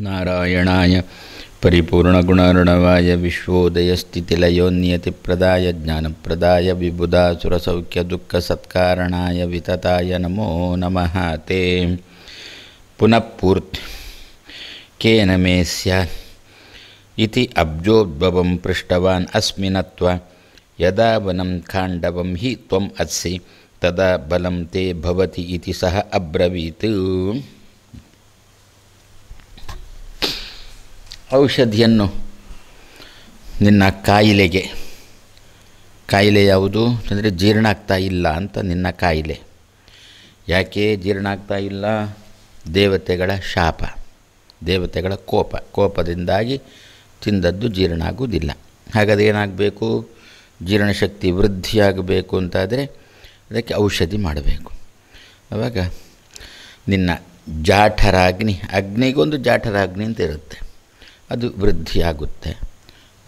नारायणाय परिपूर्णगुणर्णवाय ज्ञान ज्ञानप्रदाय विबुधासुरसौख्यदुःखसत्कारणाय वितताय नमो नमः ते पुनःपूर्ति केन मे स्यात् इति अब्जोद्भवं पृष्टवान् अस्मिनत्वा यदा वनं खाण्डवं हि त्वम् अस्सि तदा बलं ते भवति इति सः अब्रवीत् ಔಷಧಿಯನ್ನು ನಿನ್ನ ಕಾಯಿಲೆಗೆ ಕಾಯಿಲೆ ಯಾವುದು ಅಂದರೆ ಜೀರ್ಣ ಆಗ್ತಾ ಇಲ್ಲ ಅಂತ ನಿನ್ನ ಕಾಯಿಲೆ ಯಾಕೆ ಜೀರ್ಣ ಆಗ್ತಾ ಇಲ್ಲ ದೇವತೆಗಳ ಶಾಪ ದೇವತೆಗಳ ಕೋಪ ಕೋಪದಿಂದಾಗಿ ತಿಂದದ್ದು ಜೀರ್ಣ ಆಗುವುದಿಲ್ಲ ಹಾಗಾದರೆ ಏನಾಗಬೇಕು ಜೀರ್ಣಶಕ್ತಿ ವೃದ್ಧಿಯಾಗಬೇಕು ಅಂತಾದರೆ ಅದಕ್ಕೆ ಔಷಧಿ ಮಾಡಬೇಕು ಆವಾಗ ನಿನ್ನ ಜಾಠರಾಗ್ನಿ ಅಗ್ನಿಗೊಂದು ಜಾಠರಾಗ್ನಿ ಅಂತ ಇರುತ್ತೆ ಅದು ವೃದ್ಧಿಯಾಗುತ್ತೆ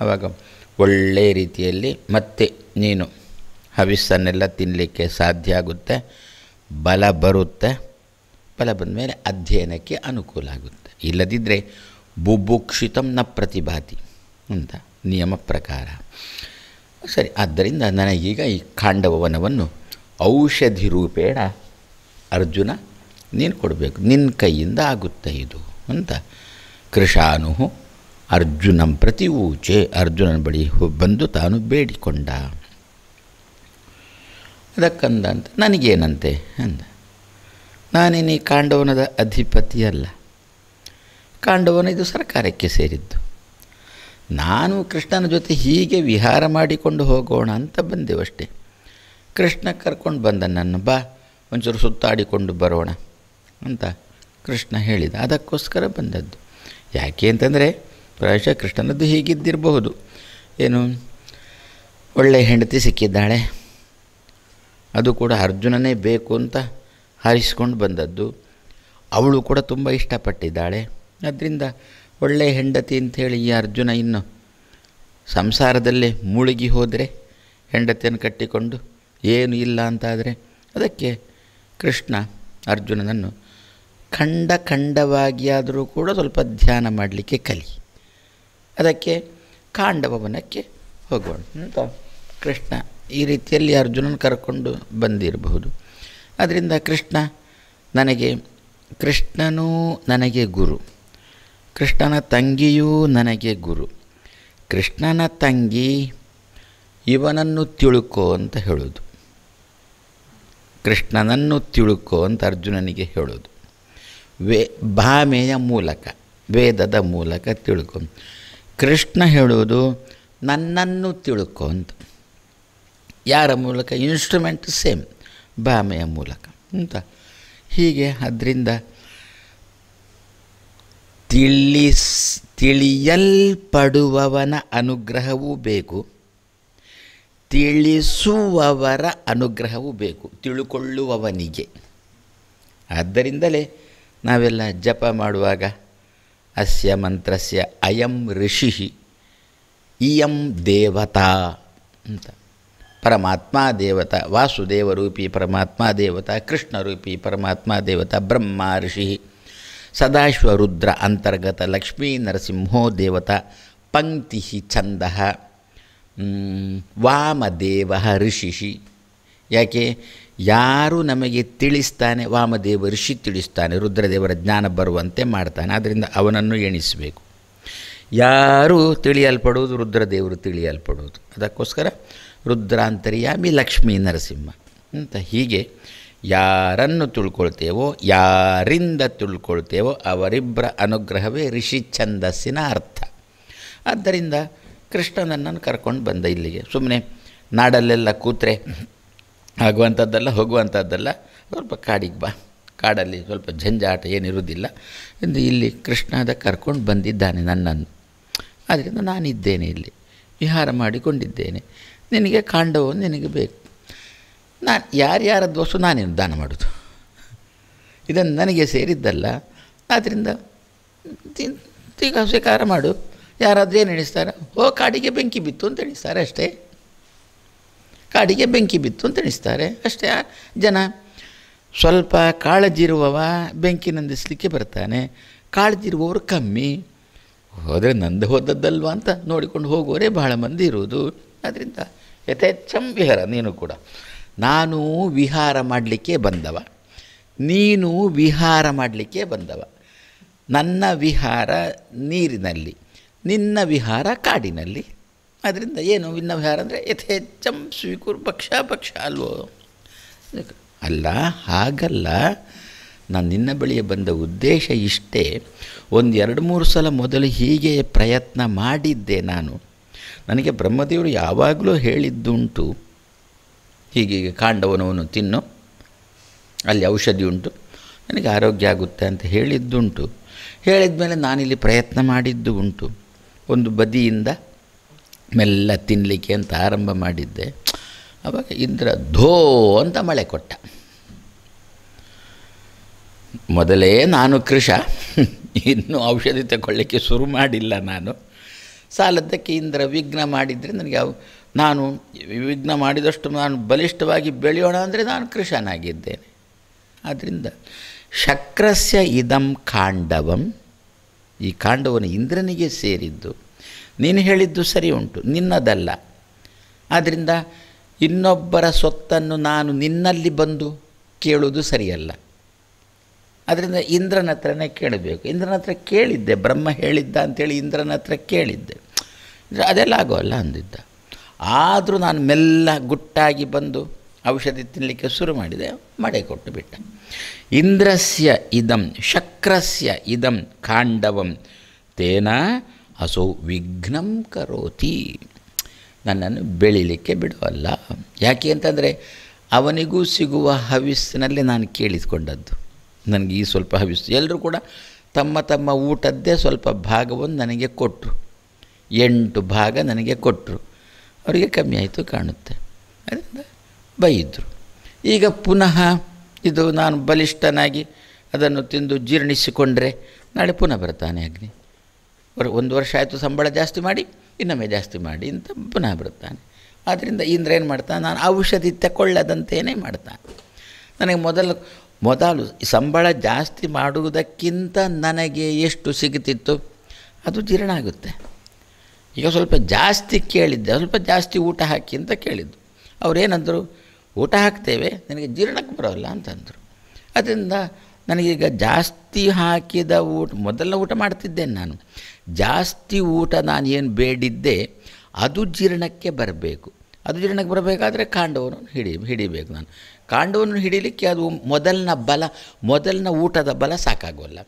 ಆವಾಗ ಒಳ್ಳೆಯ ರೀತಿಯಲ್ಲಿ ಮತ್ತೆ ನೀನು ಹವಿಸ್ಸನ್ನೆಲ್ಲ ತಿನ್ನಲಿಕ್ಕೆ ಸಾಧ್ಯ ಆಗುತ್ತೆ ಬಲ ಬರುತ್ತೆ ಬಲ ಬಂದ ಮೇಲೆ ಅಧ್ಯಯನಕ್ಕೆ ಅನುಕೂಲ ಆಗುತ್ತೆ ಇಲ್ಲದಿದ್ದರೆ ಬುಭುಕ್ಷಿತಂ ನ ಪ್ರತಿಭಾತಿ ಅಂತ ನಿಯಮ ಪ್ರಕಾರ ಸರಿ ಆದ್ದರಿಂದ ನನಗೀಗ ಈ ಕಾಂಡವನವನ್ನು ಔಷಧಿ ರೂಪೇಣ ಅರ್ಜುನ ನೀನು ಕೊಡಬೇಕು ನಿನ್ನ ಕೈಯಿಂದ ಆಗುತ್ತೆ ಇದು ಅಂತ ಕೃಷಾನುಹು ಅರ್ಜುನ ಪ್ರತಿ ಊಚೆ ಅರ್ಜುನನ ಬಳಿ ಬಂದು ತಾನು ಬೇಡಿಕೊಂಡ ಅದಕ್ಕಂದ ನನಗೇನಂತೆ ಅಂದ ನಾನೇನು ಕಾಂಡವನದ ಅಧಿಪತಿಯಲ್ಲ ಕಾಂಡವನ ಇದು ಸರ್ಕಾರಕ್ಕೆ ಸೇರಿದ್ದು ನಾನು ಕೃಷ್ಣನ ಜೊತೆ ಹೀಗೆ ವಿಹಾರ ಮಾಡಿಕೊಂಡು ಹೋಗೋಣ ಅಂತ ಬಂದೆವಷ್ಟೇ ಕೃಷ್ಣ ಕರ್ಕೊಂಡು ಬಂದ ನನ್ನ ಬಾ ಒಂಚೂರು ಸುತ್ತಾಡಿಕೊಂಡು ಬರೋಣ ಅಂತ ಕೃಷ್ಣ ಹೇಳಿದ ಅದಕ್ಕೋಸ್ಕರ ಬಂದದ್ದು ಯಾಕೆ ಅಂತಂದರೆ ಪ್ರಾಯಶಃ ಕೃಷ್ಣನದ್ದು ಹೀಗಿದ್ದಿರಬಹುದು ಏನು ಒಳ್ಳೆಯ ಹೆಂಡತಿ ಸಿಕ್ಕಿದ್ದಾಳೆ ಅದು ಕೂಡ ಅರ್ಜುನನೇ ಬೇಕು ಅಂತ ಹಾರಿಸ್ಕೊಂಡು ಬಂದದ್ದು ಅವಳು ಕೂಡ ತುಂಬ ಇಷ್ಟಪಟ್ಟಿದ್ದಾಳೆ ಅದರಿಂದ ಒಳ್ಳೆಯ ಹೆಂಡತಿ ಅಂಥೇಳಿ ಈ ಅರ್ಜುನ ಇನ್ನು ಸಂಸಾರದಲ್ಲೇ ಮುಳುಗಿ ಹೋದರೆ ಹೆಂಡತಿಯನ್ನು ಕಟ್ಟಿಕೊಂಡು ಏನು ಇಲ್ಲ ಅಂತಾದರೆ ಅದಕ್ಕೆ ಕೃಷ್ಣ ಅರ್ಜುನನನ್ನು ಖಂಡ ಖಂಡವಾಗಿಯಾದರೂ ಕೂಡ ಸ್ವಲ್ಪ ಧ್ಯಾನ ಮಾಡಲಿಕ್ಕೆ ಕಲಿ ಅದಕ್ಕೆ ಕಾಂಡಭವನಕ್ಕೆ ಹೋಗೋಣ ಅಂತ ಕೃಷ್ಣ ಈ ರೀತಿಯಲ್ಲಿ ಅರ್ಜುನನ ಕರ್ಕೊಂಡು ಬಂದಿರಬಹುದು ಅದರಿಂದ ಕೃಷ್ಣ ನನಗೆ ಕೃಷ್ಣನೂ ನನಗೆ ಗುರು ಕೃಷ್ಣನ ತಂಗಿಯೂ ನನಗೆ ಗುರು ಕೃಷ್ಣನ ತಂಗಿ ಇವನನ್ನು ತಿಳುಕೋ ಅಂತ ಹೇಳೋದು ಕೃಷ್ಣನನ್ನು ತಿಳುಕೋ ಅಂತ ಅರ್ಜುನನಿಗೆ ಹೇಳೋದು ವೇ ಭಾಮೆಯ ಮೂಲಕ ವೇದದ ಮೂಲಕ ತಿಳ್ಕೊ ಕೃಷ್ಣ ಹೇಳುವುದು ನನ್ನನ್ನು ತಿಳ್ಕೊ ಅಂತ ಯಾರ ಮೂಲಕ ಇನ್ಸ್ಟ್ರೂಮೆಂಟ್ ಸೇಮ್ ಬಾಮೆಯ ಮೂಲಕ ಅಂತ ಹೀಗೆ ಅದರಿಂದ ತಿಳಿಸ್ ತಿಳಿಯಲ್ಪಡುವವನ ಅನುಗ್ರಹವೂ ಬೇಕು ತಿಳಿಸುವವರ ಅನುಗ್ರಹವೂ ಬೇಕು ತಿಳುಕೊಳ್ಳುವವನಿಗೆ ಆದ್ದರಿಂದಲೇ ನಾವೆಲ್ಲ ಜಪ ಮಾಡುವಾಗ अस्य मंत्रस्य अयम ऋषि इयम देवता अंत परमात्मा देवता वासुदेव रूपी परमात्मा देवता कृष्ण रूपी परमात्मा देवता ब्रह्मा ऋषि सदाश्व रुद्र अंतर्गत लक्ष्मी नरसिंहो देवता पंक्ति छंद वामदेव ऋषि याके ಯಾರು ನಮಗೆ ತಿಳಿಸ್ತಾನೆ ವಾಮದೇವ ಋಷಿ ತಿಳಿಸ್ತಾನೆ ರುದ್ರದೇವರ ಜ್ಞಾನ ಬರುವಂತೆ ಮಾಡ್ತಾನೆ ಆದ್ದರಿಂದ ಅವನನ್ನು ಎಣಿಸಬೇಕು ಯಾರು ತಿಳಿಯಲ್ಪಡುವುದು ರುದ್ರದೇವರು ತಿಳಿಯಲ್ಪಡುವುದು ಅದಕ್ಕೋಸ್ಕರ ರುದ್ರಾಂತರ್ಯಾಮಿ ಲಕ್ಷ್ಮೀ ನರಸಿಂಹ ಅಂತ ಹೀಗೆ ಯಾರನ್ನು ತಿಳ್ಕೊಳ್ತೇವೋ ಯಾರಿಂದ ತಿಳ್ಕೊಳ್ತೇವೋ ಅವರಿಬ್ಬರ ಅನುಗ್ರಹವೇ ಋಷಿ ಛಂದಸ್ಸಿನ ಅರ್ಥ ಆದ್ದರಿಂದ ಕೃಷ್ಣನನ್ನು ಕರ್ಕೊಂಡು ಬಂದ ಇಲ್ಲಿಗೆ ಸುಮ್ಮನೆ ನಾಡಲ್ಲೆಲ್ಲ ಕೂತ್ರೆ ಆಗುವಂಥದ್ದಲ್ಲ ಹೋಗುವಂಥದ್ದಲ್ಲ ಸ್ವಲ್ಪ ಕಾಡಿಗೆ ಬಾ ಕಾಡಲ್ಲಿ ಸ್ವಲ್ಪ ಜಂಜಾಟ ಏನಿರುವುದಿಲ್ಲ ಎಂದು ಇಲ್ಲಿ ಕೃಷ್ಣದ ಕರ್ಕೊಂಡು ಬಂದಿದ್ದಾನೆ ನನ್ನನ್ನು ಆದ್ದರಿಂದ ನಾನಿದ್ದೇನೆ ಇಲ್ಲಿ ವಿಹಾರ ಮಾಡಿಕೊಂಡಿದ್ದೇನೆ ನಿನಗೆ ಕಾಂಡವು ನಿನಗೆ ಬೇಕು ನಾನು ಯಾರ್ಯಾರ ದೋಷ ನಾನೇನು ದಾನ ಮಾಡೋದು ಇದನ್ನು ನನಗೆ ಸೇರಿದ್ದಲ್ಲ ಆದ್ದರಿಂದ ಸ್ವೀಕಾರ ಮಾಡು ಯಾರಾದರೂ ಏನು ಎಣಿಸ್ತಾರೆ ಓ ಕಾಡಿಗೆ ಬೆಂಕಿ ಬಿತ್ತು ಅಂತ ಎಣಿಸ್ತಾರೆ ಅಷ್ಟೇ ಕಾಡಿಗೆ ಬೆಂಕಿ ಬಿತ್ತು ಅಂತ ಎಣಿಸ್ತಾರೆ ಅಷ್ಟೇ ಜನ ಸ್ವಲ್ಪ ಕಾಳಜಿರುವವ ಬೆಂಕಿ ನಂದಿಸಲಿಕ್ಕೆ ಬರ್ತಾನೆ ಕಾಳಜಿರುವವರು ಕಮ್ಮಿ ಹೋದರೆ ನಂದು ಹೋದದ್ದಲ್ವ ಅಂತ ನೋಡಿಕೊಂಡು ಹೋಗೋರೇ ಬಹಳ ಮಂದಿ ಇರುವುದು ಅದರಿಂದ ಯಥೇಚ್ಛಂ ವಿಹಾರ ನೀನು ಕೂಡ ನಾನು ವಿಹಾರ ಮಾಡಲಿಕ್ಕೆ ಬಂದವ ನೀನು ವಿಹಾರ ಮಾಡಲಿಕ್ಕೆ ಬಂದವ ನನ್ನ ವಿಹಾರ ನೀರಿನಲ್ಲಿ ನಿನ್ನ ವಿಹಾರ ಕಾಡಿನಲ್ಲಿ ಅದರಿಂದ ಏನು ವಿಹಾರ ಅಂದರೆ ಯಥೇಚ್ಛಂ ಸ್ವೀಕುರ್ ಪಕ್ಷ ಭಕ್ಷ ಅಲ್ವೋ ಅಲ್ಲ ಹಾಗಲ್ಲ ನಾನು ನಿನ್ನ ಬಳಿಗೆ ಬಂದ ಉದ್ದೇಶ ಇಷ್ಟೇ ಒಂದು ಎರಡು ಮೂರು ಸಲ ಮೊದಲು ಹೀಗೆ ಪ್ರಯತ್ನ ಮಾಡಿದ್ದೆ ನಾನು ನನಗೆ ಬ್ರಹ್ಮದೇವರು ಯಾವಾಗಲೂ ಹೇಳಿದ್ದುಂಟು ಹೀಗೀಗೆ ಕಾಂಡವನವನ್ನು ತಿನ್ನು ಅಲ್ಲಿ ಔಷಧಿ ಉಂಟು ನನಗೆ ಆರೋಗ್ಯ ಆಗುತ್ತೆ ಅಂತ ಹೇಳಿದ್ದುಂಟು ಹೇಳಿದ ಮೇಲೆ ನಾನಿಲ್ಲಿ ಪ್ರಯತ್ನ ಮಾಡಿದ್ದು ಉಂಟು ಒಂದು ಬದಿಯಿಂದ ಮೆಲ್ಲ ತಿನ್ನಲಿಕ್ಕೆ ಅಂತ ಆರಂಭ ಮಾಡಿದ್ದೆ ಅವಾಗ ಇಂದ್ರ ಧೋ ಅಂತ ಮಳೆ ಕೊಟ್ಟ ಮೊದಲೇ ನಾನು ಕೃಷ ಇನ್ನೂ ಔಷಧಿ ತಗೊಳ್ಳಿಕ್ಕೆ ಶುರು ಮಾಡಿಲ್ಲ ನಾನು ಸಾಲದ್ದಕ್ಕೆ ಇಂದ್ರ ವಿಘ್ನ ಮಾಡಿದರೆ ನನಗೆ ನಾನು ವಿಘ್ನ ಮಾಡಿದಷ್ಟು ನಾನು ಬಲಿಷ್ಠವಾಗಿ ಬೆಳೆಯೋಣ ಅಂದರೆ ನಾನು ಕೃಷನಾಗಿದ್ದೇನೆ ಆದ್ದರಿಂದ ಶಕ್ರಸ್ಯ ಇದಂ ಕಾಂಡವಂ ಈ ಕಾಂಡವನ್ನು ಇಂದ್ರನಿಗೆ ಸೇರಿದ್ದು ನೀನು ಹೇಳಿದ್ದು ಸರಿ ಉಂಟು ನಿನ್ನದಲ್ಲ ಆದ್ದರಿಂದ ಇನ್ನೊಬ್ಬರ ಸೊತ್ತನ್ನು ನಾನು ನಿನ್ನಲ್ಲಿ ಬಂದು ಕೇಳುವುದು ಸರಿಯಲ್ಲ ಅದರಿಂದ ಇಂದ್ರನ ಹತ್ರನೇ ಕೇಳಬೇಕು ಇಂದ್ರನ ಹತ್ರ ಕೇಳಿದ್ದೆ ಬ್ರಹ್ಮ ಹೇಳಿದ್ದ ಅಂಥೇಳಿ ಇಂದ್ರನ ಹತ್ರ ಕೇಳಿದ್ದೆ ಅದೆಲ್ಲ ಆಗೋಲ್ಲ ಅಂದಿದ್ದ ಆದರೂ ನಾನು ಮೆಲ್ಲ ಗುಟ್ಟಾಗಿ ಬಂದು ಔಷಧಿ ತಿನ್ನಲಿಕ್ಕೆ ಶುರು ಮಾಡಿದೆ ಮಡೆ ಕೊಟ್ಟು ಬಿಟ್ಟ ಇಂದ್ರಸ್ಯ ಇದಂ ಶಕ್ರಸ್ಯ ಇದಂ ಕಾಂಡವಂ ತೇನ ಅಸೋ ವಿಘ್ನಂ ಕರೋತಿ ನನ್ನನ್ನು ಬೆಳಿಲಿಕ್ಕೆ ಬಿಡುವಲ್ಲ ಯಾಕೆ ಅಂತಂದರೆ ಅವನಿಗೂ ಸಿಗುವ ಹವಿಸ್ಸಿನಲ್ಲಿ ನಾನು ಕೇಳಿಸಿಕೊಂಡದ್ದು ನನಗೆ ಈ ಸ್ವಲ್ಪ ಹವಿಸ್ಸು ಎಲ್ಲರೂ ಕೂಡ ತಮ್ಮ ತಮ್ಮ ಊಟದ್ದೇ ಸ್ವಲ್ಪ ಭಾಗವನ್ನು ನನಗೆ ಕೊಟ್ಟರು ಎಂಟು ಭಾಗ ನನಗೆ ಕೊಟ್ಟರು ಅವರಿಗೆ ಕಮ್ಮಿ ಆಯಿತು ಕಾಣುತ್ತೆ ಅದರಿಂದ ಬೈದರು ಈಗ ಪುನಃ ಇದು ನಾನು ಬಲಿಷ್ಠನಾಗಿ ಅದನ್ನು ತಿಂದು ಜೀರ್ಣಿಸಿಕೊಂಡ್ರೆ ನಾಳೆ ಪುನಃ ಬರ್ತಾನೆ ಅಗ್ನಿ ಒಂದು ವರ್ಷ ಆಯಿತು ಸಂಬಳ ಜಾಸ್ತಿ ಮಾಡಿ ಇನ್ನೊಮ್ಮೆ ಜಾಸ್ತಿ ಮಾಡಿ ಅಂತ ಪುನಃ ಬರುತ್ತಾನೆ ಆದ್ದರಿಂದ ಏನು ಮಾಡ್ತಾನೆ ನಾನು ಔಷಧಿ ತಗೊಳ್ಳದಂತೆಯೇ ಮಾಡ್ತಾನೆ ನನಗೆ ಮೊದಲು ಮೊದಲು ಸಂಬಳ ಜಾಸ್ತಿ ಮಾಡುವುದಕ್ಕಿಂತ ನನಗೆ ಎಷ್ಟು ಸಿಗುತ್ತಿತ್ತು ಅದು ಜೀರ್ಣ ಆಗುತ್ತೆ ಈಗ ಸ್ವಲ್ಪ ಜಾಸ್ತಿ ಕೇಳಿದ್ದೆ ಸ್ವಲ್ಪ ಜಾಸ್ತಿ ಊಟ ಹಾಕಿ ಅಂತ ಕೇಳಿದ್ದು ಅವರೇನಂದರು ಊಟ ಹಾಕ್ತೇವೆ ನನಗೆ ಜೀರ್ಣಕ್ಕೆ ಬರೋಲ್ಲ ಅಂತಂದರು ಅದರಿಂದ ನನಗೀಗ ಜಾಸ್ತಿ ಹಾಕಿದ ಊಟ ಮೊದಲನೇ ಊಟ ಮಾಡ್ತಿದ್ದೇನೆ ನಾನು ಜಾಸ್ತಿ ಊಟ ನಾನು ಏನು ಬೇಡಿದ್ದೆ ಅದು ಜೀರ್ಣಕ್ಕೆ ಬರಬೇಕು ಅದು ಜೀರ್ಣಕ್ಕೆ ಬರಬೇಕಾದ್ರೆ ಕಾಂಡವನ್ನು ಹಿಡಿ ಹಿಡಿಬೇಕು ನಾನು ಕಾಂಡವನ್ನು ಹಿಡಿಲಿಕ್ಕೆ ಅದು ಮೊದಲಿನ ಬಲ ಮೊದಲಿನ ಊಟದ ಬಲ ಸಾಕಾಗೋಲ್ಲ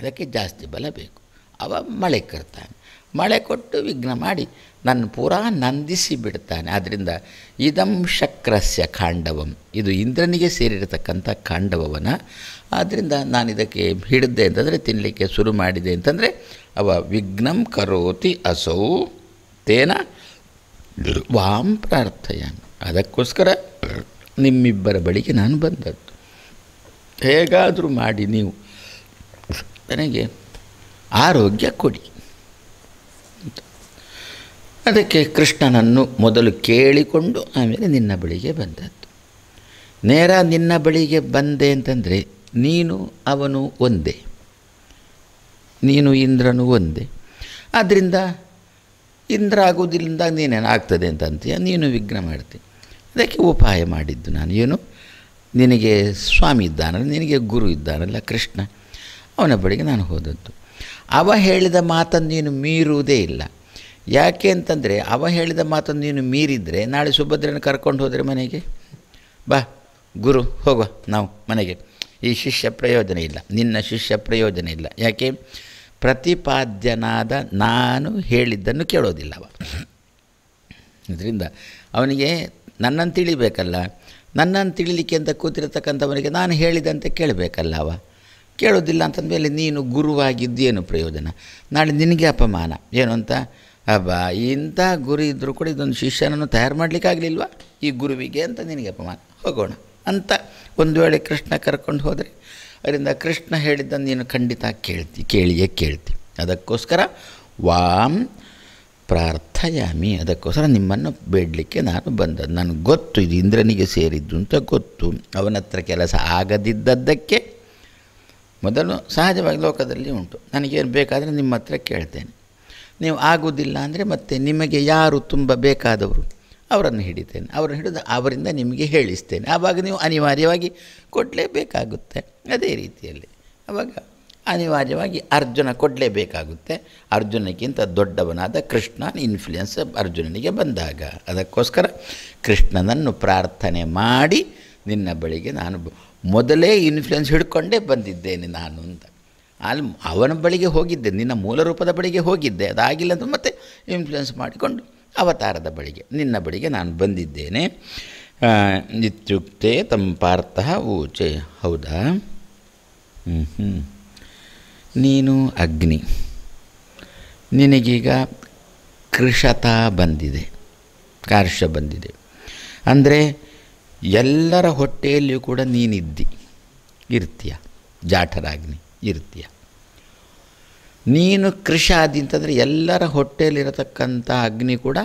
ಅದಕ್ಕೆ ಜಾಸ್ತಿ ಬಲ ಬೇಕು ಅವ ಮಳೆ ಕರ್ತಾನೆ ಮಳೆ ಕೊಟ್ಟು ವಿಘ್ನ ಮಾಡಿ ನನ್ನ ಪೂರಾ ನಂದಿಸಿ ಬಿಡ್ತಾನೆ ಆದ್ದರಿಂದ ಇದಂ ಶಕ್ರಸ್ಯ ಕಾಂಡವಂ ಇದು ಇಂದ್ರನಿಗೆ ಸೇರಿರತಕ್ಕಂಥ ಕಾಂಡವವನ ಆದ್ದರಿಂದ ನಾನು ಇದಕ್ಕೆ ಹಿಡಿದೆ ಅಂತಂದರೆ ತಿನ್ನಲಿಕ್ಕೆ ಶುರು ಮಾಡಿದೆ ಅಂತಂದರೆ ಅವ ವಿಘ್ನಂ ಕರೋತಿ ಅಸೌ ತೇನ ವಾಂ ಪ್ರಾರ್ಥೆಯ ಅದಕ್ಕೋಸ್ಕರ ನಿಮ್ಮಿಬ್ಬರ ಬಳಿಗೆ ನಾನು ಬಂದದ್ದು ಹೇಗಾದರೂ ಮಾಡಿ ನೀವು ನನಗೆ ಆರೋಗ್ಯ ಕೊಡಿ ಅದಕ್ಕೆ ಕೃಷ್ಣನನ್ನು ಮೊದಲು ಕೇಳಿಕೊಂಡು ಆಮೇಲೆ ನಿನ್ನ ಬಳಿಗೆ ಬಂದದ್ದು ನೇರ ನಿನ್ನ ಬಳಿಗೆ ಬಂದೆ ಅಂತಂದರೆ ನೀನು ಅವನು ಒಂದೇ ನೀನು ಇಂದ್ರನು ಒಂದೇ ಆದ್ದರಿಂದ ಇಂದ್ರ ಆಗೋದಿಲ್ಲಿಂದ ನೀನೇನಾಗ್ತದೆ ಅಂತ ನೀನು ವಿಘ್ನ ಮಾಡ್ತೀನಿ ಅದಕ್ಕೆ ಉಪಾಯ ಮಾಡಿದ್ದು ನಾನು ಏನು ನಿನಗೆ ಸ್ವಾಮಿ ಇದ್ದಾನಲ್ಲ ನಿನಗೆ ಗುರು ಇದ್ದಾನಲ್ಲ ಕೃಷ್ಣ ಅವನ ಬಳಿಗೆ ನಾನು ಹೋದದ್ದು ಅವ ಹೇಳಿದ ಮಾತನ್ನು ನೀನು ಮೀರುವುದೇ ಇಲ್ಲ ಯಾಕೆ ಅಂತಂದರೆ ಅವ ಹೇಳಿದ ಮಾತನ್ನು ನೀನು ಮೀರಿದರೆ ನಾಳೆ ಸುಭದ್ರನ ಕರ್ಕೊಂಡು ಹೋದರೆ ಮನೆಗೆ ಬಾ ಗುರು ಹೋಗುವ ನಾವು ಮನೆಗೆ ಈ ಶಿಷ್ಯ ಪ್ರಯೋಜನ ಇಲ್ಲ ನಿನ್ನ ಶಿಷ್ಯ ಪ್ರಯೋಜನ ಇಲ್ಲ ಯಾಕೆ ಪ್ರತಿಪಾದ್ಯನಾದ ನಾನು ಹೇಳಿದ್ದನ್ನು ಕೇಳೋದಿಲ್ಲ ಅವ ಇದರಿಂದ ಅವನಿಗೆ ನನ್ನನ್ನು ತಿಳಿಬೇಕಲ್ಲ ನನ್ನನ್ನು ತಿಳಿಲಿಕ್ಕೆ ಅಂತ ಕೂತಿರ್ತಕ್ಕಂಥವನಿಗೆ ನಾನು ಹೇಳಿದಂತೆ ಕೇಳಬೇಕಲ್ಲ ಅವ ಕೇಳೋದಿಲ್ಲ ಅಂತಂದಮೇಲೆ ನೀನು ಗುರುವಾಗಿದ್ದೇನು ಪ್ರಯೋಜನ ನಾಳೆ ನಿನಗೆ ಅಪಮಾನ ಏನು ಅಂತ ಅಬ್ಬ ಇಂಥ ಗುರು ಇದ್ದರೂ ಕೂಡ ಇದೊಂದು ಶಿಷ್ಯನನ್ನು ತಯಾರು ಆಗಲಿಲ್ವಾ ಈ ಗುರುವಿಗೆ ಅಂತ ನಿನಗೆ ಅಪಮಾನ ಹೋಗೋಣ ಅಂತ ಒಂದು ವೇಳೆ ಕೃಷ್ಣ ಕರ್ಕೊಂಡು ಹೋದರೆ ಅದರಿಂದ ಕೃಷ್ಣ ಹೇಳಿದ್ದನ್ನು ನೀನು ಖಂಡಿತ ಕೇಳ್ತಿ ಕೇಳಿಯೇ ಕೇಳ್ತಿ ಅದಕ್ಕೋಸ್ಕರ ವಾಮ್ ಪ್ರಾರ್ಥಯಾಮಿ ಅದಕ್ಕೋಸ್ಕರ ನಿಮ್ಮನ್ನು ಬೇಡಲಿಕ್ಕೆ ನಾನು ಬಂದದ್ದು ನನಗೆ ಗೊತ್ತು ಇದು ಇಂದ್ರನಿಗೆ ಸೇರಿದ್ದು ಅಂತ ಗೊತ್ತು ಅವನ ಹತ್ರ ಕೆಲಸ ಆಗದಿದ್ದದ್ದಕ್ಕೆ ಮೊದಲು ಸಹಜವಾಗಿ ಲೋಕದಲ್ಲಿ ಉಂಟು ನನಗೇನು ಬೇಕಾದರೆ ನಿಮ್ಮ ಹತ್ರ ಕೇಳ್ತೇನೆ ನೀವು ಆಗುವುದಿಲ್ಲ ಅಂದರೆ ಮತ್ತೆ ನಿಮಗೆ ಯಾರು ತುಂಬ ಬೇಕಾದವರು ಅವರನ್ನು ಹಿಡಿತೇನೆ ಅವರನ್ನು ಹಿಡಿದು ಅವರಿಂದ ನಿಮಗೆ ಹೇಳಿಸ್ತೇನೆ ಆವಾಗ ನೀವು ಅನಿವಾರ್ಯವಾಗಿ ಕೊಡಲೇಬೇಕಾಗುತ್ತೆ ಅದೇ ರೀತಿಯಲ್ಲಿ ಆವಾಗ ಅನಿವಾರ್ಯವಾಗಿ ಅರ್ಜುನ ಕೊಡಲೇಬೇಕಾಗುತ್ತೆ ಅರ್ಜುನಕ್ಕಿಂತ ದೊಡ್ಡವನಾದ ಕೃಷ್ಣನ ಇನ್ಫ್ಲುಯೆನ್ಸ್ ಅರ್ಜುನನಿಗೆ ಬಂದಾಗ ಅದಕ್ಕೋಸ್ಕರ ಕೃಷ್ಣನನ್ನು ಪ್ರಾರ್ಥನೆ ಮಾಡಿ ನಿನ್ನ ಬಳಿಗೆ ನಾನು ಮೊದಲೇ ಇನ್ಫ್ಲುಯೆನ್ಸ್ ಹಿಡ್ಕೊಂಡೇ ಬಂದಿದ್ದೇನೆ ನಾನು ಅಂತ ಅಲ್ಲಿ ಅವನ ಬಳಿಗೆ ಹೋಗಿದ್ದೆ ನಿನ್ನ ಮೂಲ ರೂಪದ ಬಳಿಗೆ ಹೋಗಿದ್ದೆ ಅದಾಗಿಲ್ಲ ಅಂತ ಮತ್ತೆ ಇನ್ಫ್ಲುಯೆನ್ಸ್ ಮಾಡಿಕೊಂಡು ಅವತಾರದ ಬಳಿಗೆ ನಿನ್ನ ಬಳಿಗೆ ನಾನು ಬಂದಿದ್ದೇನೆ ಇತ್ಯುಕ್ತೆ ತಮ್ಮ ಪಾರ್ಥ ಊಚೆ ಹೌದಾ ಹ್ಞೂ ಹ್ಞೂ ನೀನು ಅಗ್ನಿ ನಿನಗೀಗ ಕೃಷತ ಬಂದಿದೆ ಕಾರ್ಷ ಬಂದಿದೆ ಅಂದರೆ ಎಲ್ಲರ ಹೊಟ್ಟೆಯಲ್ಲಿಯೂ ಕೂಡ ನೀನಿದ್ದಿ ಇರ್ತೀಯ ಜಾಠರಾಗ್ನಿ ಇರ್ತೀಯ ನೀನು ಕೃಷ ಆದಿ ಅಂತಂದರೆ ಎಲ್ಲರ ಹೊಟ್ಟೆಯಲ್ಲಿರತಕ್ಕಂಥ ಅಗ್ನಿ ಕೂಡ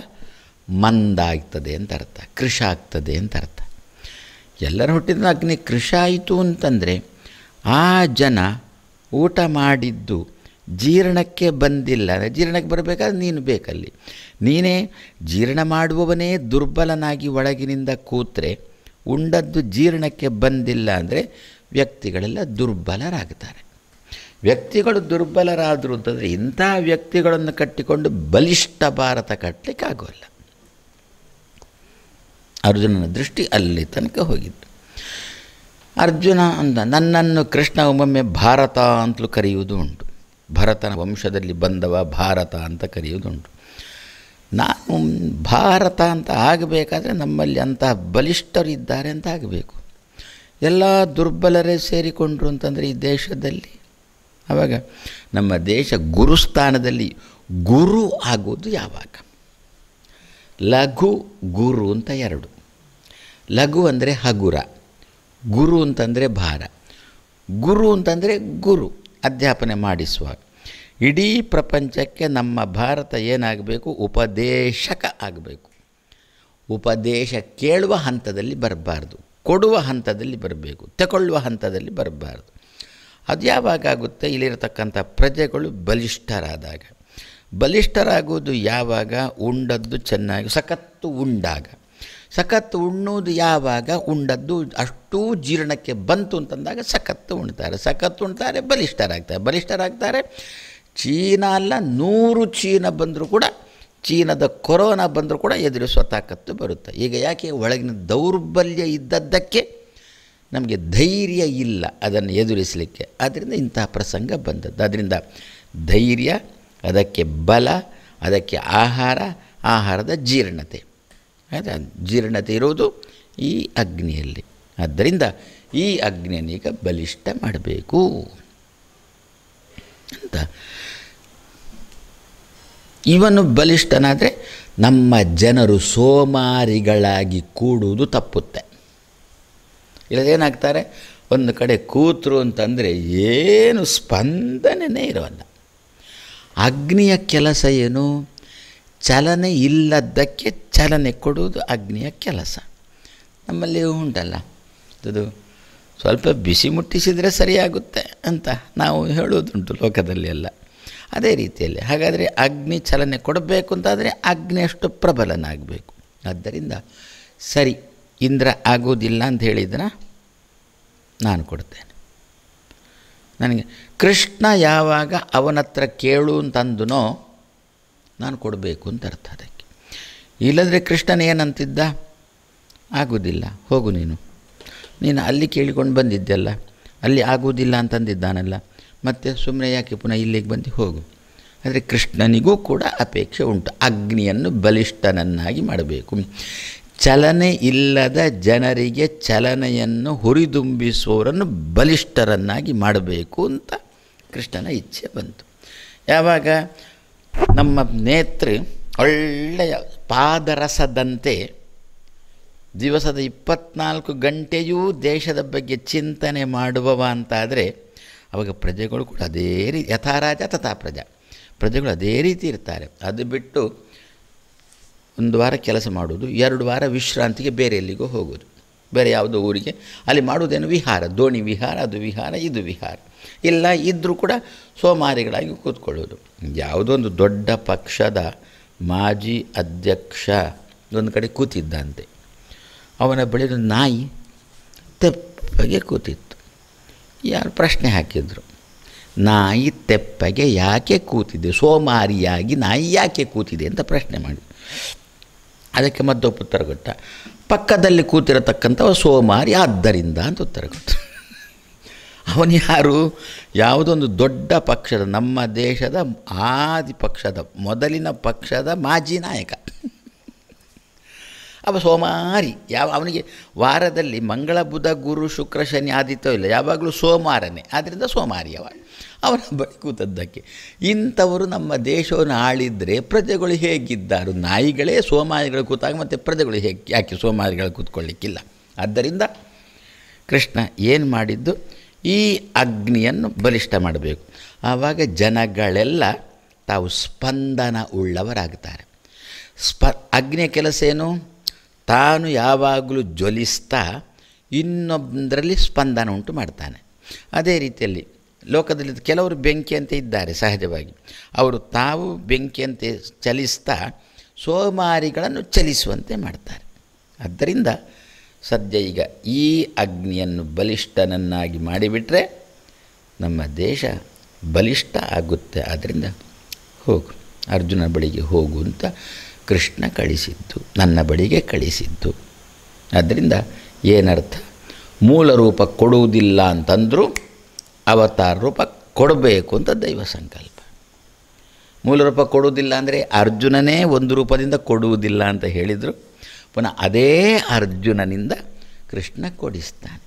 ಮಂದಾಗ್ತದೆ ಅಂತ ಅರ್ಥ ಕೃಷ ಆಗ್ತದೆ ಅಂತ ಅರ್ಥ ಎಲ್ಲರ ಹೊಟ್ಟಿದ ಅಗ್ನಿ ಕೃಷ ಆಯಿತು ಅಂತಂದರೆ ಆ ಜನ ಊಟ ಮಾಡಿದ್ದು ಜೀರ್ಣಕ್ಕೆ ಬಂದಿಲ್ಲ ಜೀರ್ಣಕ್ಕೆ ಬರಬೇಕಾದ್ರೆ ನೀನು ಬೇಕಲ್ಲಿ ನೀನೇ ಜೀರ್ಣ ಮಾಡುವವನೇ ದುರ್ಬಲನಾಗಿ ಒಳಗಿನಿಂದ ಕೂತ್ರೆ ಉಂಡದ್ದು ಜೀರ್ಣಕ್ಕೆ ಬಂದಿಲ್ಲ ಅಂದರೆ ವ್ಯಕ್ತಿಗಳೆಲ್ಲ ದುರ್ಬಲರಾಗ್ತಾರೆ ವ್ಯಕ್ತಿಗಳು ದುರ್ಬಲರಾದರು ಅಂತಂದರೆ ಇಂಥ ವ್ಯಕ್ತಿಗಳನ್ನು ಕಟ್ಟಿಕೊಂಡು ಬಲಿಷ್ಠ ಭಾರತ ಕಟ್ಟಲಿಕ್ಕಾಗೋಲ್ಲ ಅರ್ಜುನನ ದೃಷ್ಟಿ ಅಲ್ಲಿ ತನಕ ಹೋಗಿದ್ದು ಅರ್ಜುನ ಅಂದ ನನ್ನನ್ನು ಕೃಷ್ಣ ಒಮ್ಮೊಮ್ಮೆ ಭಾರತ ಅಂತಲೂ ಕರೆಯುವುದು ಉಂಟು ಭರತನ ವಂಶದಲ್ಲಿ ಬಂದವ ಭಾರತ ಅಂತ ಕರೆಯುವುದುಂಟು ನಾನು ಭಾರತ ಅಂತ ಆಗಬೇಕಾದ್ರೆ ನಮ್ಮಲ್ಲಿ ಅಂತಹ ಬಲಿಷ್ಠರು ಇದ್ದಾರೆ ಅಂತ ಆಗಬೇಕು ಎಲ್ಲ ದುರ್ಬಲರೇ ಸೇರಿಕೊಂಡ್ರು ಅಂತಂದರೆ ಈ ದೇಶದಲ್ಲಿ ಆವಾಗ ನಮ್ಮ ದೇಶ ಗುರುಸ್ಥಾನದಲ್ಲಿ ಗುರು ಆಗೋದು ಯಾವಾಗ ಲಘು ಗುರು ಅಂತ ಎರಡು ಲಘು ಅಂದರೆ ಹಗುರ ಗುರು ಅಂತಂದರೆ ಭಾರ ಗುರು ಅಂತಂದರೆ ಗುರು ಅಧ್ಯಾಪನೆ ಮಾಡಿಸುವಾಗ ಇಡೀ ಪ್ರಪಂಚಕ್ಕೆ ನಮ್ಮ ಭಾರತ ಏನಾಗಬೇಕು ಉಪದೇಶಕ ಆಗಬೇಕು ಉಪದೇಶ ಕೇಳುವ ಹಂತದಲ್ಲಿ ಬರಬಾರ್ದು ಕೊಡುವ ಹಂತದಲ್ಲಿ ಬರಬೇಕು ತಗೊಳ್ಳುವ ಹಂತದಲ್ಲಿ ಬರಬಾರ್ದು ಅದು ಯಾವಾಗ ಆಗುತ್ತೆ ಇಲ್ಲಿರತಕ್ಕಂಥ ಪ್ರಜೆಗಳು ಬಲಿಷ್ಠರಾದಾಗ ಬಲಿಷ್ಠರಾಗೋದು ಯಾವಾಗ ಉಂಡದ್ದು ಚೆನ್ನಾಗಿ ಸಖತ್ತು ಉಂಡಾಗ ಸಖತ್ತು ಉಣ್ಣೋದು ಯಾವಾಗ ಉಂಡದ್ದು ಅಷ್ಟೂ ಜೀರ್ಣಕ್ಕೆ ಬಂತು ಅಂತಂದಾಗ ಸಖತ್ತು ಉಣ್ತಾರೆ ಸಖತ್ತು ಉಣ್ತಾರೆ ಬಲಿಷ್ಠರಾಗ್ತಾರೆ ಬಲಿಷ್ಠರಾಗ್ತಾರೆ ಚೀನಾ ಅಲ್ಲ ನೂರು ಚೀನ ಬಂದರೂ ಕೂಡ ಚೀನಾದ ಕೊರೋನಾ ಬಂದರೂ ಕೂಡ ಎದುರಿಸುವ ತಾಕತ್ತು ಬರುತ್ತೆ ಈಗ ಯಾಕೆ ಒಳಗಿನ ದೌರ್ಬಲ್ಯ ಇದ್ದದ್ದಕ್ಕೆ ನಮಗೆ ಧೈರ್ಯ ಇಲ್ಲ ಅದನ್ನು ಎದುರಿಸಲಿಕ್ಕೆ ಆದ್ದರಿಂದ ಇಂತಹ ಪ್ರಸಂಗ ಬಂದದ್ದು ಅದರಿಂದ ಧೈರ್ಯ ಅದಕ್ಕೆ ಬಲ ಅದಕ್ಕೆ ಆಹಾರ ಆಹಾರದ ಜೀರ್ಣತೆ ಆಯಿತಾ ಜೀರ್ಣತೆ ಇರುವುದು ಈ ಅಗ್ನಿಯಲ್ಲಿ ಆದ್ದರಿಂದ ಈ ಅಗ್ನಿಯನ್ನೀಗ ಬಲಿಷ್ಠ ಮಾಡಬೇಕು ಅಂತ ಇವನು ಬಲಿಷ್ಠನಾದರೆ ನಮ್ಮ ಜನರು ಸೋಮಾರಿಗಳಾಗಿ ಕೂಡುವುದು ತಪ್ಪುತ್ತೆ ಇಲ್ಲದೇನಾಗ್ತಾರೆ ಒಂದು ಕಡೆ ಕೂತರು ಅಂತಂದರೆ ಏನು ಸ್ಪಂದನೆಯೇ ಇರೋಲ್ಲ ಅಗ್ನಿಯ ಕೆಲಸ ಏನು ಚಲನೆ ಇಲ್ಲದ್ದಕ್ಕೆ ಚಲನೆ ಕೊಡುವುದು ಅಗ್ನಿಯ ಕೆಲಸ ನಮ್ಮಲ್ಲಿ ಉಂಟಲ್ಲ ಅದು ಸ್ವಲ್ಪ ಬಿಸಿ ಮುಟ್ಟಿಸಿದರೆ ಸರಿಯಾಗುತ್ತೆ ಅಂತ ನಾವು ಹೇಳುವುದುಂಟು ಲೋಕದಲ್ಲಿ ಎಲ್ಲ ಅದೇ ರೀತಿಯಲ್ಲಿ ಹಾಗಾದರೆ ಅಗ್ನಿ ಚಲನೆ ಕೊಡಬೇಕು ಅಂತಾದರೆ ಅಗ್ನಿಯಷ್ಟು ಪ್ರಬಲನಾಗಬೇಕು ಆದ್ದರಿಂದ ಸರಿ ಇಂದ್ರ ಆಗೋದಿಲ್ಲ ಅಂತ ಹೇಳಿದ್ರ ನಾನು ಕೊಡ್ತೇನೆ ನನಗೆ ಕೃಷ್ಣ ಯಾವಾಗ ಅವನತ್ರ ಕೇಳು ಅಂತಂದನೋ ನಾನು ಕೊಡಬೇಕು ಅಂತ ಅರ್ಥ ಅದಕ್ಕೆ ಇಲ್ಲದ್ರೆ ಕೃಷ್ಣನ ಏನಂತಿದ್ದ ಆಗೋದಿಲ್ಲ ಹೋಗು ನೀನು ನೀನು ಅಲ್ಲಿ ಕೇಳಿಕೊಂಡು ಬಂದಿದ್ದೆಲ್ಲ ಅಲ್ಲಿ ಆಗೋದಿಲ್ಲ ಅಂತಂದಿದ್ದಾನಲ್ಲ ಮತ್ತು ಸುಮ್ಮನೆ ಯಾಕೆ ಪುನಃ ಇಲ್ಲಿಗೆ ಬಂದು ಹೋಗು ಆದರೆ ಕೃಷ್ಣನಿಗೂ ಕೂಡ ಅಪೇಕ್ಷೆ ಉಂಟು ಅಗ್ನಿಯನ್ನು ಬಲಿಷ್ಠನನ್ನಾಗಿ ಮಾಡಬೇಕು ಚಲನೆ ಇಲ್ಲದ ಜನರಿಗೆ ಚಲನೆಯನ್ನು ಹುರಿದುಂಬಿಸುವವರನ್ನು ಬಲಿಷ್ಠರನ್ನಾಗಿ ಮಾಡಬೇಕು ಅಂತ ಕೃಷ್ಣನ ಇಚ್ಛೆ ಬಂತು ಯಾವಾಗ ನಮ್ಮ ನೇತ್ರ ಒಳ್ಳೆಯ ಪಾದರಸದಂತೆ ದಿವಸದ ಇಪ್ಪತ್ನಾಲ್ಕು ಗಂಟೆಯೂ ದೇಶದ ಬಗ್ಗೆ ಚಿಂತನೆ ಮಾಡುವವ ಅಂತಾದರೆ ಅವಾಗ ಪ್ರಜೆಗಳು ಕೂಡ ಅದೇ ರೀತಿ ಯಥಾರಾಜ ತಥಾ ಪ್ರಜಾ ಪ್ರಜೆಗಳು ಅದೇ ರೀತಿ ಇರ್ತಾರೆ ಅದು ಬಿಟ್ಟು ಒಂದು ವಾರ ಕೆಲಸ ಮಾಡೋದು ಎರಡು ವಾರ ವಿಶ್ರಾಂತಿಗೆ ಬೇರೆ ಎಲ್ಲಿಗೋ ಹೋಗೋದು ಬೇರೆ ಯಾವುದೋ ಊರಿಗೆ ಅಲ್ಲಿ ಮಾಡೋದೇನು ವಿಹಾರ ದೋಣಿ ವಿಹಾರ ಅದು ವಿಹಾರ ಇದು ವಿಹಾರ ಇಲ್ಲ ಇದ್ದರೂ ಕೂಡ ಸೋಮಾರಿಗಳಾಗಿ ಕೂತ್ಕೊಳ್ಳೋದು ಒಂದು ದೊಡ್ಡ ಪಕ್ಷದ ಮಾಜಿ ಅಧ್ಯಕ್ಷ ಒಂದು ಕಡೆ ಕೂತಿದ್ದಂತೆ ಅವನ ಬೆಳೆದು ನಾಯಿ ತೆಪ್ಪಗೆ ಕೂತಿತ್ತು ಯಾರು ಪ್ರಶ್ನೆ ಹಾಕಿದರು ನಾಯಿ ತೆಪ್ಪಗೆ ಯಾಕೆ ಕೂತಿದೆ ಸೋಮಾರಿಯಾಗಿ ನಾಯಿ ಯಾಕೆ ಕೂತಿದೆ ಅಂತ ಪ್ರಶ್ನೆ ಮಾಡಿ ಅದಕ್ಕೆ ಉತ್ತರ ಕೊಟ್ಟ ಪಕ್ಕದಲ್ಲಿ ಕೂತಿರತಕ್ಕಂಥವ ಸೋಮಾರಿ ಆದ್ದರಿಂದ ಅಂತ ಉತ್ತರ ಕೊಟ್ಟ ಅವನು ಯಾರು ಯಾವುದೊಂದು ದೊಡ್ಡ ಪಕ್ಷದ ನಮ್ಮ ದೇಶದ ಆದಿ ಪಕ್ಷದ ಮೊದಲಿನ ಪಕ್ಷದ ಮಾಜಿ ನಾಯಕ ಅವ ಸೋಮಾರಿ ಯಾವ ಅವನಿಗೆ ವಾರದಲ್ಲಿ ಮಂಗಳ ಬುಧ ಗುರು ಶುಕ್ರ ಶನಿ ಆದಿತ್ಯ ಇಲ್ಲ ಯಾವಾಗಲೂ ಸೋಮಾರನೇ ಆದ್ದರಿಂದ ಸೋಮಾರಿ ಅವನ ಬಳಿ ಕೂತದ್ದಕ್ಕೆ ಇಂಥವರು ನಮ್ಮ ದೇಶವನ್ನು ಆಳಿದರೆ ಪ್ರಜೆಗಳು ಹೇಗಿದ್ದಾರು ನಾಯಿಗಳೇ ಸೋಮಾರಿಗಳು ಕೂತಾಗ ಮತ್ತು ಪ್ರಜೆಗಳು ಹೇಗೆ ಯಾಕೆ ಸೋಮಾರಿಗಳು ಕೂತ್ಕೊಳ್ಳಿಕ್ಕಿಲ್ಲ ಆದ್ದರಿಂದ ಕೃಷ್ಣ ಏನು ಮಾಡಿದ್ದು ಈ ಅಗ್ನಿಯನ್ನು ಬಲಿಷ್ಠ ಮಾಡಬೇಕು ಆವಾಗ ಜನಗಳೆಲ್ಲ ತಾವು ಸ್ಪಂದನ ಉಳ್ಳವರಾಗ್ತಾರೆ ಸ್ಪ ಅಗ್ನಿಯ ಕೆಲಸ ಏನು ತಾನು ಯಾವಾಗಲೂ ಜ್ವಲಿಸ್ತಾ ಇನ್ನೊಬ್ಬರಲ್ಲಿ ಸ್ಪಂದನ ಉಂಟು ಮಾಡ್ತಾನೆ ಅದೇ ರೀತಿಯಲ್ಲಿ ಲೋಕದಲ್ಲಿ ಕೆಲವರು ಬೆಂಕಿಯಂತೆ ಇದ್ದಾರೆ ಸಹಜವಾಗಿ ಅವರು ತಾವು ಬೆಂಕಿಯಂತೆ ಚಲಿಸ್ತಾ ಸೋಮಾರಿಗಳನ್ನು ಚಲಿಸುವಂತೆ ಮಾಡ್ತಾರೆ ಆದ್ದರಿಂದ ಸದ್ಯ ಈಗ ಈ ಅಗ್ನಿಯನ್ನು ಬಲಿಷ್ಠನನ್ನಾಗಿ ಮಾಡಿಬಿಟ್ರೆ ನಮ್ಮ ದೇಶ ಬಲಿಷ್ಠ ಆಗುತ್ತೆ ಆದ್ದರಿಂದ ಹೋಗು ಅರ್ಜುನ ಬಳಿಗೆ ಹೋಗು ಅಂತ ಕೃಷ್ಣ ಕಳಿಸಿದ್ದು ನನ್ನ ಬಳಿಗೆ ಕಳಿಸಿದ್ದು ಆದ್ದರಿಂದ ಏನರ್ಥ ಮೂಲ ರೂಪ ಕೊಡುವುದಿಲ್ಲ ಅಂತಂದರೂ ಅವತಾರ ರೂಪ ಕೊಡಬೇಕು ಅಂತ ದೈವ ಸಂಕಲ್ಪ ಮೂಲ ರೂಪ ಕೊಡುವುದಿಲ್ಲ ಅಂದರೆ ಅರ್ಜುನನೇ ಒಂದು ರೂಪದಿಂದ ಕೊಡುವುದಿಲ್ಲ ಅಂತ ಹೇಳಿದರು ಪುನಃ ಅದೇ ಅರ್ಜುನನಿಂದ ಕೃಷ್ಣ ಕೊಡಿಸ್ತಾನೆ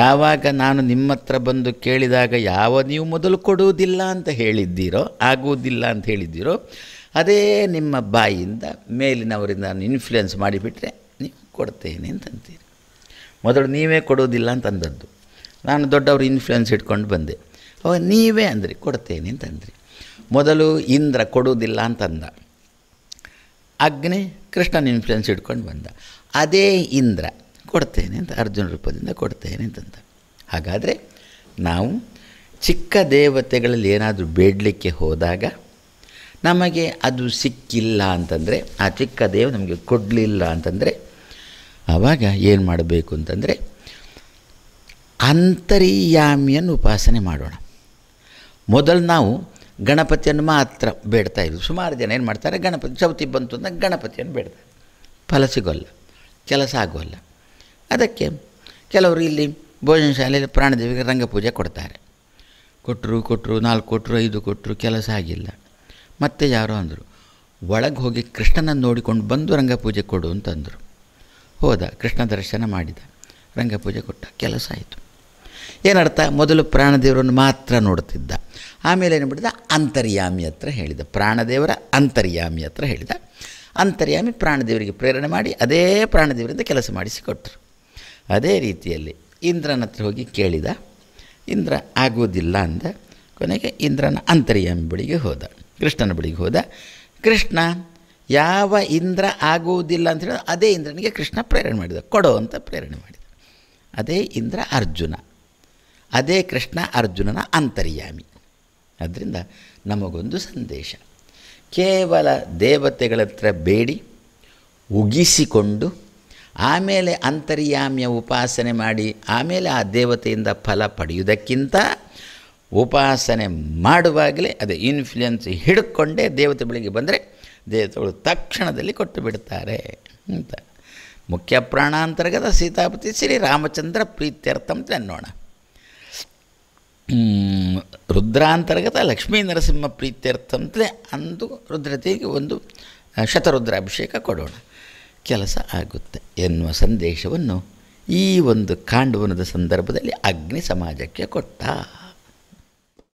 ಯಾವಾಗ ನಾನು ನಿಮ್ಮ ಹತ್ರ ಬಂದು ಕೇಳಿದಾಗ ಯಾವ ನೀವು ಮೊದಲು ಕೊಡುವುದಿಲ್ಲ ಅಂತ ಹೇಳಿದ್ದೀರೋ ಆಗುವುದಿಲ್ಲ ಅಂತ ಹೇಳಿದ್ದೀರೋ ಅದೇ ನಿಮ್ಮ ಬಾಯಿಯಿಂದ ಮೇಲಿನವರಿಂದ ನಾನು ಇನ್ಫ್ಲುಯೆನ್ಸ್ ಮಾಡಿಬಿಟ್ರೆ ನೀವು ಕೊಡ್ತೇನೆ ಅಂತಂತೀರಿ ಮೊದಲು ನೀವೇ ಕೊಡುವುದಿಲ್ಲ ಅಂತಂದದ್ದು ನಾನು ದೊಡ್ಡವ್ರ ಇನ್ಫ್ಲುಯೆನ್ಸ್ ಇಟ್ಕೊಂಡು ಬಂದೆ ಅವಾಗ ನೀವೇ ಅಂದ್ರಿ ಕೊಡ್ತೇನೆ ಅಂತಂದ್ರಿ ಮೊದಲು ಇಂದ್ರ ಕೊಡುವುದಿಲ್ಲ ಅಂತಂದ ಅಗ್ನಿ ಕೃಷ್ಣನ ಇನ್ಫ್ಲುಯೆನ್ಸ್ ಇಟ್ಕೊಂಡು ಬಂದ ಅದೇ ಇಂದ್ರ ಕೊಡ್ತೇನೆ ಅಂತ ಅರ್ಜುನ ರೂಪದಿಂದ ಕೊಡ್ತೇನೆ ಅಂತಂದ ಹಾಗಾದರೆ ನಾವು ಚಿಕ್ಕ ದೇವತೆಗಳಲ್ಲಿ ಏನಾದರೂ ಬೇಡಲಿಕ್ಕೆ ಹೋದಾಗ ನಮಗೆ ಅದು ಸಿಕ್ಕಿಲ್ಲ ಅಂತಂದರೆ ಆ ಚಿಕ್ಕ ದೇವ ನಮಗೆ ಕೊಡಲಿಲ್ಲ ಅಂತಂದರೆ ಆವಾಗ ಏನು ಮಾಡಬೇಕು ಅಂತಂದರೆ ಅಂತರ್ಯಾಮಿಯನ್ನು ಉಪಾಸನೆ ಮಾಡೋಣ ಮೊದಲು ನಾವು ಗಣಪತಿಯನ್ನು ಮಾತ್ರ ಬೇಡ್ತಾ ಇದ್ವಿ ಸುಮಾರು ಜನ ಏನು ಮಾಡ್ತಾರೆ ಗಣಪತಿ ಚೌತಿ ಬಂತು ಅಂದಾಗ ಗಣಪತಿಯನ್ನು ಬೇಡ್ತಾರೆ ಫಲ ಸಿಗೋಲ್ಲ ಕೆಲಸ ಆಗೋಲ್ಲ ಅದಕ್ಕೆ ಕೆಲವರು ಇಲ್ಲಿ ಭೋಜನ ಶಾಲೆಯಲ್ಲಿ ಪ್ರಾಣದೇವಿಗೆ ರಂಗಪೂಜೆ ಕೊಡ್ತಾರೆ ಕೊಟ್ಟರು ಕೊಟ್ಟರು ನಾಲ್ಕು ಕೊಟ್ಟರು ಐದು ಕೊಟ್ಟರು ಕೆಲಸ ಆಗಿಲ್ಲ ಮತ್ತೆ ಯಾರೋ ಅಂದರು ಒಳಗೆ ಹೋಗಿ ಕೃಷ್ಣನನ್ನು ನೋಡಿಕೊಂಡು ಬಂದು ರಂಗಪೂಜೆ ಕೊಡು ಅಂತಂದರು ಹೋದ ಕೃಷ್ಣ ದರ್ಶನ ಮಾಡಿದ ರಂಗಪೂಜೆ ಕೊಟ್ಟ ಕೆಲಸ ಆಯಿತು ಏನರ್ಥ ಮೊದಲು ಪ್ರಾಣದೇವರನ್ನು ಮಾತ್ರ ನೋಡ್ತಿದ್ದ ಆಮೇಲೆ ಏನು ಮಾಡಿದ ಅಂತರ್ಯಾಮಿ ಹತ್ರ ಹೇಳಿದ ಪ್ರಾಣದೇವರ ಅಂತರ್ಯಾಮಿ ಹತ್ರ ಹೇಳಿದ ಅಂತರ್ಯಾಮಿ ಪ್ರಾಣದೇವರಿಗೆ ಪ್ರೇರಣೆ ಮಾಡಿ ಅದೇ ಪ್ರಾಣದೇವರಿಂದ ಕೆಲಸ ಮಾಡಿಸಿಕೊಟ್ರು ಅದೇ ರೀತಿಯಲ್ಲಿ ಇಂದ್ರನ ಹತ್ರ ಹೋಗಿ ಕೇಳಿದ ಇಂದ್ರ ಆಗೋದಿಲ್ಲ ಅಂದ ಕೊನೆಗೆ ಇಂದ್ರನ ಅಂತರ್ಯಾಮಿ ಬಳಿಗೆ ಹೋದ ಕೃಷ್ಣನ ಬಳಿಗೆ ಹೋದ ಕೃಷ್ಣ ಯಾವ ಇಂದ್ರ ಆಗುವುದಿಲ್ಲ ಅಂತ ಹೇಳಿದ ಅದೇ ಇಂದ್ರನಿಗೆ ಕೃಷ್ಣ ಪ್ರೇರಣೆ ಮಾಡಿದ ಕೊಡೋ ಅಂತ ಪ್ರೇರಣೆ ಮಾಡಿದ ಅದೇ ಇಂದ್ರ ಅರ್ಜುನ ಅದೇ ಕೃಷ್ಣ ಅರ್ಜುನನ ಅಂತರ್ಯಾಮಿ ಅದರಿಂದ ನಮಗೊಂದು ಸಂದೇಶ ಕೇವಲ ದೇವತೆಗಳ ಹತ್ರ ಬೇಡಿ ಉಗಿಸಿಕೊಂಡು ಆಮೇಲೆ ಅಂತರ್ಯಾಮಿಯ ಉಪಾಸನೆ ಮಾಡಿ ಆಮೇಲೆ ಆ ದೇವತೆಯಿಂದ ಫಲ ಪಡೆಯುವುದಕ್ಕಿಂತ ಉಪಾಸನೆ ಮಾಡುವಾಗಲೇ ಅದೇ ಇನ್ಫ್ಲುಯೆನ್ಸ್ ಹಿಡ್ಕೊಂಡೇ ದೇವತೆ ಬೆಳಿಗ್ಗೆ ಬಂದರೆ ದೇವತೆಗಳು ತಕ್ಷಣದಲ್ಲಿ ಕೊಟ್ಟು ಬಿಡ್ತಾರೆ ಅಂತ ಮುಖ್ಯ ಪ್ರಾಣಾಂತರ್ಗತ ಸೀತಾಪತಿ ಶ್ರೀ ರಾಮಚಂದ್ರ ಪ್ರೀತ್ಯರ್ಥಂ ನೋಡೋಣ ರುದ್ರಾಂತರ್ಗತ ಲಕ್ಷ್ಮೀ ನರಸಿಂಹ ಪ್ರೀತ್ಯರ್ಥಂತಲೇ ಅಂದು ರುದ್ರತೆಗೆ ಒಂದು ಶತರುದ್ರಾಭಿಷೇಕ ಕೊಡೋಣ ಕೆಲಸ ಆಗುತ್ತೆ ಎನ್ನುವ ಸಂದೇಶವನ್ನು ಈ ಒಂದು ಕಾಂಡವನದ ಸಂದರ್ಭದಲ್ಲಿ ಅಗ್ನಿ ಸಮಾಜಕ್ಕೆ ಕೊಟ್ಟ